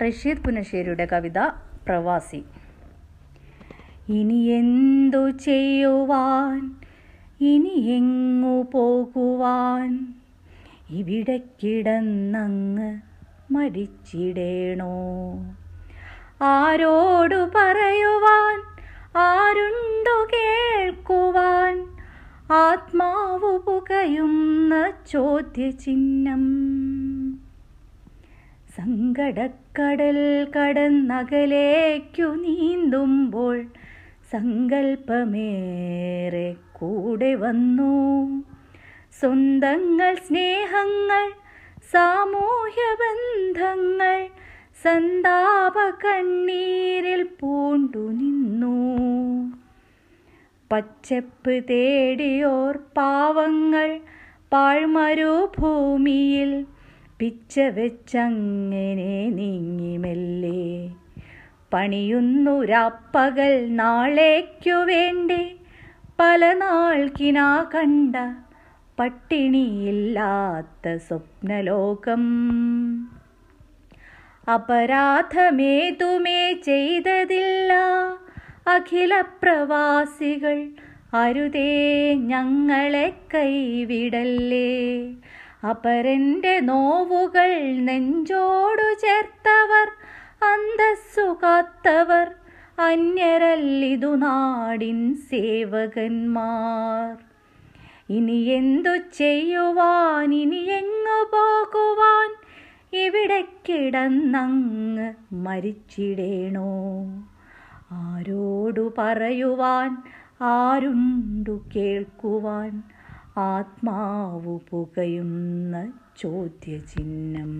റഷീദ് പുനശ്ശേരിയുടെ കവിത പ്രവാസി ഇനി എന്തു ചെയ്യുവാൻ ഇനി എങ്ങു പോകുവാൻ ഇവിടെ കിടന്നങ്ങ് മരിച്ചിടേണോ ആരോടു പറയുവാൻ ആരുണ്ടു കേൾക്കുവാൻ ആത്മാവു പുകയുന്ന ചോദ്യചിഹ്നം സങ്കടക്കടൽ കടന്നകലേക്കു നീന്തുമ്പോൾ സങ്കൽപ്പമേറെ കൂടെ വന്നു സ്വന്തങ്ങൾ സ്നേഹങ്ങൾ സാമൂഹ്യ ബന്ധങ്ങൾ സന്താപ കണ്ണീരിൽ പൂണ്ടു നിന്നു പച്ചപ്പ് തേടിയോർ പാവങ്ങൾ പാഴ്മരുഭൂമിയിൽ പിച്ച വെച്ചങ്ങനെ നീങ്ങിമെല്ലേ പണിയുന്നുരാപ്പകൽ നാളേക്കു വേണ്ടേ പല നാൾക്കിനാ കണ്ട പട്ടിണിയില്ലാത്ത സ്വപ്നലോകം അപരാധമേതുമേ ചെയ്തതില്ല അഖില പ്രവാസികൾ അരുതേ ഞങ്ങളെ കൈവിടല്ലേ അപരൻ്റെ നോവുകൾ നെഞ്ചോടു ചേർത്തവർ അന്തസ്സു കാത്തവർ അന്യരല്ലിതു നാടിൻ സേവകന്മാർ ഇനി എന്തു ചെയ്യുവാൻ ഇനി എങ്ങു പോകുവാൻ ഇവിടെ കിടന്നങ്ങ് മരിച്ചിടേണോ ആരോടു പറയുവാൻ ആരുണ്ടു കേൾക്കുവാൻ ആത്മാവു പുകയുന്ന ചോദ്യചിഹ്നം